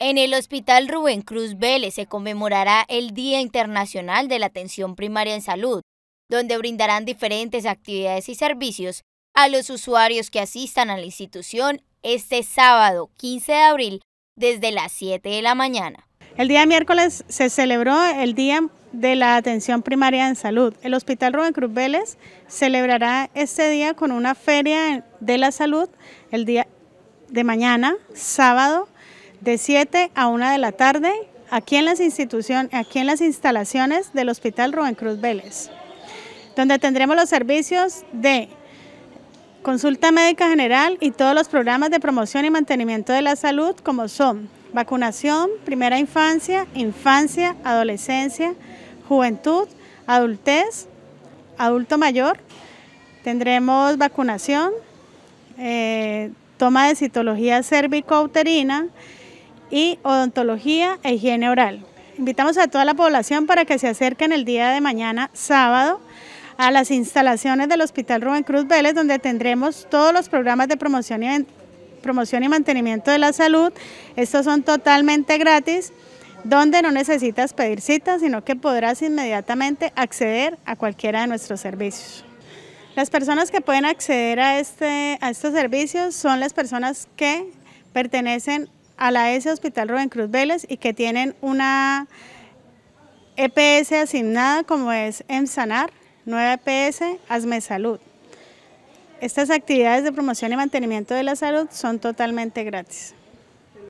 En el Hospital Rubén Cruz Vélez se conmemorará el Día Internacional de la Atención Primaria en Salud, donde brindarán diferentes actividades y servicios a los usuarios que asistan a la institución este sábado 15 de abril desde las 7 de la mañana. El día miércoles se celebró el Día de la Atención Primaria en Salud. El Hospital Rubén Cruz Vélez celebrará este día con una feria de la salud el día de mañana, sábado, de 7 a 1 de la tarde aquí en las, aquí en las instalaciones del Hospital Rubén Cruz Vélez, donde tendremos los servicios de consulta médica general y todos los programas de promoción y mantenimiento de la salud como son vacunación, primera infancia, infancia, adolescencia, juventud, adultez, adulto mayor. Tendremos vacunación, eh, toma de citología cérvico-uterina, y odontología e higiene oral. Invitamos a toda la población para que se acerquen el día de mañana, sábado, a las instalaciones del Hospital Rubén Cruz Vélez, donde tendremos todos los programas de promoción y, promoción y mantenimiento de la salud. Estos son totalmente gratis, donde no necesitas pedir cita, sino que podrás inmediatamente acceder a cualquiera de nuestros servicios. Las personas que pueden acceder a, este, a estos servicios son las personas que pertenecen a la S Hospital Rubén Cruz Vélez y que tienen una EPS asignada como es EMSANAR, nueva EPS, Asme Salud. Estas actividades de promoción y mantenimiento de la salud son totalmente gratis.